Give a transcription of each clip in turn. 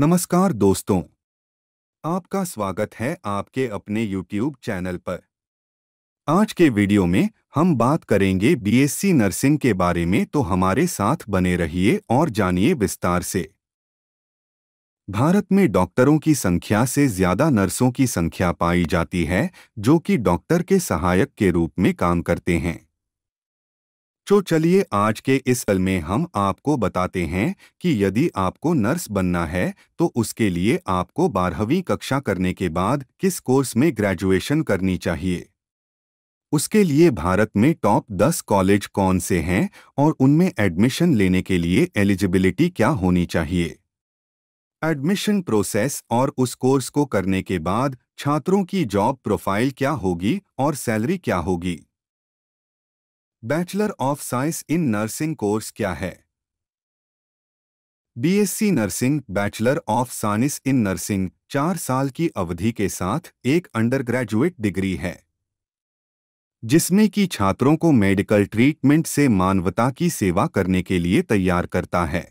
नमस्कार दोस्तों आपका स्वागत है आपके अपने YouTube चैनल पर आज के वीडियो में हम बात करेंगे बीएससी नर्सिंग के बारे में तो हमारे साथ बने रहिए और जानिए विस्तार से भारत में डॉक्टरों की संख्या से ज्यादा नर्सों की संख्या पाई जाती है जो कि डॉक्टर के सहायक के रूप में काम करते हैं तो चलिए आज के इस अल में हम आपको बताते हैं कि यदि आपको नर्स बनना है तो उसके लिए आपको बारहवीं कक्षा करने के बाद किस कोर्स में ग्रेजुएशन करनी चाहिए उसके लिए भारत में टॉप 10 कॉलेज कौन से हैं और उनमें एडमिशन लेने के लिए एलिजिबिलिटी क्या होनी चाहिए एडमिशन प्रोसेस और उस कोर्स को करने के बाद छात्रों की जॉब प्रोफाइल क्या होगी और सैलरी क्या होगी bachelor of science in nursing course क्या है BSc nursing bachelor of science in nursing चार साल की अवधि के साथ एक अंडर ग्रेजुएट डिग्री है जिसमें कि छात्रों को मेडिकल ट्रीटमेंट से मानवता की सेवा करने के लिए तैयार करता है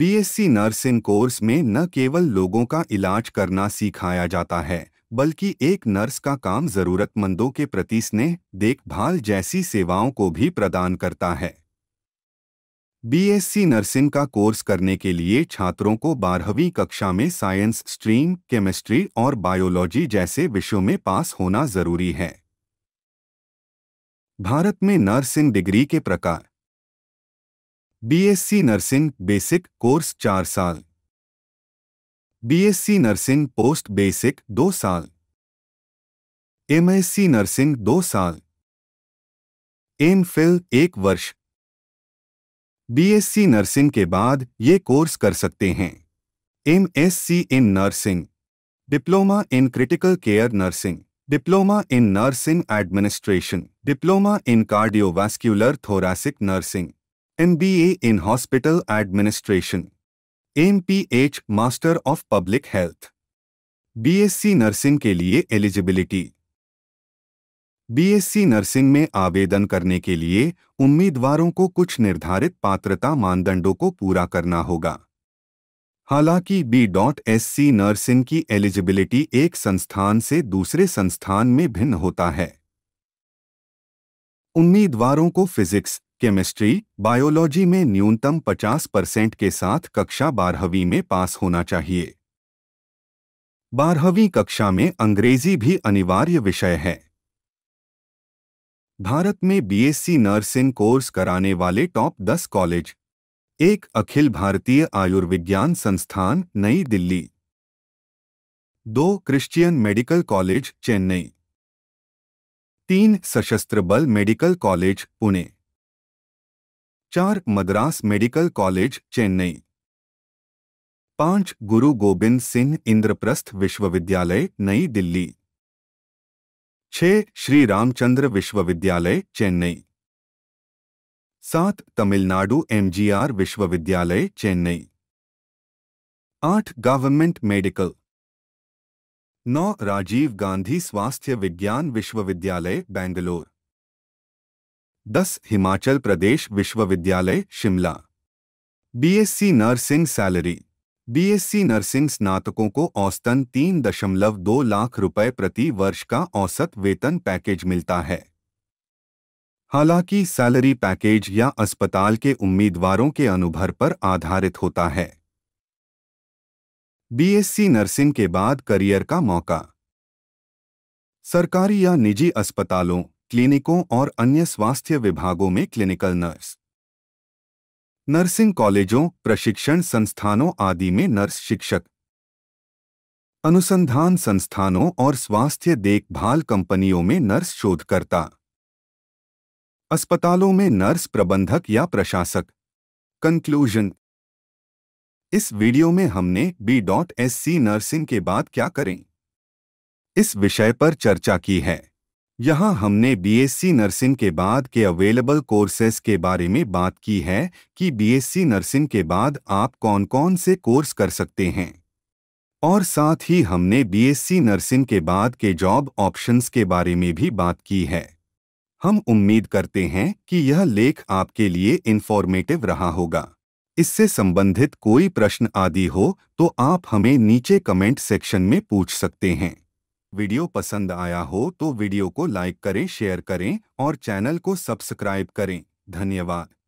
बीएससी नर्सिंग कोर्स में न केवल लोगों का इलाज करना सिखाया जाता है बल्कि एक नर्स का काम जरूरतमंदों के प्रति स्नेह देखभाल जैसी सेवाओं को भी प्रदान करता है बीएससी नर्सिंग का कोर्स करने के लिए छात्रों को बारहवीं कक्षा में साइंस स्ट्रीम केमिस्ट्री और बायोलॉजी जैसे विषयों में पास होना जरूरी है भारत में नर्सिंग डिग्री के प्रकार बीएससी नर्सिंग बेसिक कोर्स चार साल बीएससी नर्सिंग पोस्ट बेसिक दो साल एमएससी नर्सिंग दो साल एम फिल एक वर्ष बीएससी नर्सिंग के बाद ये कोर्स कर सकते हैं MSc in nursing diploma in critical care nursing diploma in nursing administration diploma in cardiovascular thoracic nursing MBA in hospital administration M P H master of public health BSc nursing के लिए eligibility BSc nursing में आवेदन करने के लिए उम्मीदवारों को कुछ निर्धारित पात्रता मानदंडों को पूरा करना होगा हालांकि B dot S C nursing की एलिजिबिलिटी एक संस्थान से दूसरे संस्थान में भिन्न होता है उम्मीदवारों को फिजिक्स केमिस्ट्री बायोलॉजी में न्यूनतम 50 परसेंट के साथ कक्षा बारहवीं में पास होना चाहिए बारहवीं कक्षा में अंग्रेजी भी अनिवार्य विषय है भारत में बीएससी नर्सिंग कोर्स कराने वाले टॉप 10 कॉलेज एक अखिल भारतीय आयुर्विज्ञान संस्थान नई दिल्ली दो क्रिश्चियन मेडिकल कॉलेज चेन्नई तीन सशस्त्र बल मेडिकल कॉलेज पुणे चार मद्रास मेडिकल कॉलेज चेन्नई पांच गुरु गोबिंद सिंह इंद्रप्रस्थ विश्वविद्यालय नई दिल्ली छह श्री रामचंद्र विश्वविद्यालय चेन्नई सात तमिलनाडु एमजीआर विश्वविद्यालय चेन्नई आठ गवर्नमेंट मेडिकल नौ राजीव गांधी स्वास्थ्य विज्ञान विश्वविद्यालय बेंगलोर दस हिमाचल प्रदेश विश्वविद्यालय Shimla BSc nursing salary BSc nursing स्नातकों को औसतन तीन दशमलव दो लाख रुपए प्रति वर्ष का औसत वेतन पैकेज मिलता है हालांकि सैलरी पैकेज या अस्पताल के उम्मीदवारों के अनुभव पर आधारित होता है बीएससी नर्सिंग के बाद करियर का मौका सरकारी या निजी अस्पतालों क्लिनिकों और अन्य स्वास्थ्य विभागों में क्लिनिकल नर्स नर्सिंग कॉलेजों प्रशिक्षण संस्थानों आदि में नर्स शिक्षक अनुसंधान संस्थानों और स्वास्थ्य देखभाल कंपनियों में नर्स शोधकर्ता अस्पतालों में नर्स प्रबंधक या प्रशासक कंक्लूजन इस वीडियो में हमने B dot S C nursing के बाद क्या करें इस विषय पर चर्चा की है यहाँ हमने बीएससी नर्सिंग के बाद के अवेलेबल कोर्सेस के बारे में बात की है कि बीएससी नर्सिंग के बाद आप कौन कौन से कोर्स कर सकते हैं और साथ ही हमने बीएससी नर्सिंग के बाद के जॉब ऑप्शंस के बारे में भी बात की है हम उम्मीद करते हैं कि यह लेख आपके लिए इन्फॉर्मेटिव रहा होगा इससे संबंधित कोई प्रश्न आदि हो तो आप हमें नीचे कमेंट सेक्शन में पूछ सकते हैं वीडियो पसंद आया हो तो वीडियो को लाइक करें शेयर करें और चैनल को सब्सक्राइब करें धन्यवाद